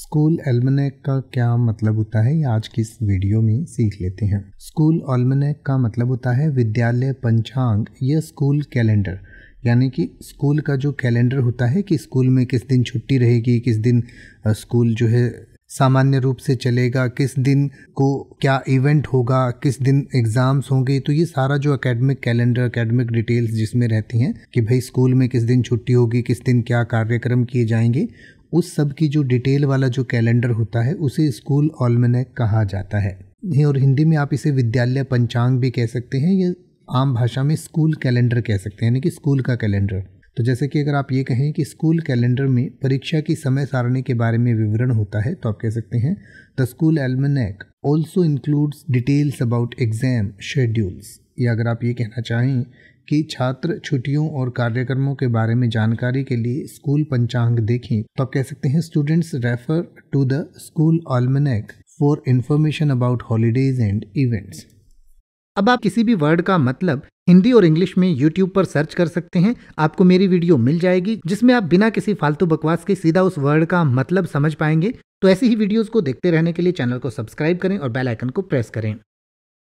school एल्मनेक का क्या मतलब होता है ये आज की इस वीडियो में सीख लेते हैं स्कूल एल्मनेक का मतलब होता है विद्यालय पंचांग या स्कूल कैलेंडर यानी कि स्कूल का जो कैलेंडर होता है कि स्कूल में किस दिन छुट्टी रहेगी किस दिन स्कूल जो है सामान्य रूप से चलेगा किस दिन को क्या इवेंट होगा किस दिन एग्ज़ाम्स होंगे तो ये सारा जो एकेडमिक कैलेंडर एकेडमिक डिटेल्स जिसमें रहती हैं कि भाई स्कूल में किस दिन छुट्टी होगी किस दिन क्या कार्यक्रम किए जाएंगे उस सब की जो डिटेल वाला जो कैलेंडर होता है उसे स्कूल ऑलमेनेक कहा जाता है और हिंदी में आप इसे विद्यालय पंचांग भी कह सकते हैं या आम भाषा में स्कूल कैलेंडर कह सकते हैं यानी कि स्कूल का कैलेंडर तो जैसे कि अगर आप ये कहें कि स्कूल कैलेंडर में परीक्षा की समय सारणी के बारे में विवरण होता है तो आप कह सकते हैं the school almanac also includes details about exam schedules या अगर आप ये कहना चाहें कि छात्र छुट्टियों और कार्यक्रमों के बारे में जानकारी के लिए स्कूल पंचांग देखें तो आप कह सकते हैं students refer to the school almanac for information about holidays and events अब आप किसी भी वर्ड का मतलब हिंदी और इंग्लिश में यूट्यूब पर सर्च कर सकते हैं आपको मेरी वीडियो मिल जाएगी जिसमें आप बिना किसी फालतू बकवास के सीधा उस वर्ड का मतलब समझ पाएंगे तो ऐसी ही वीडियोस को देखते रहने के लिए चैनल को सब्सक्राइब करें और बेल आइकन को प्रेस करें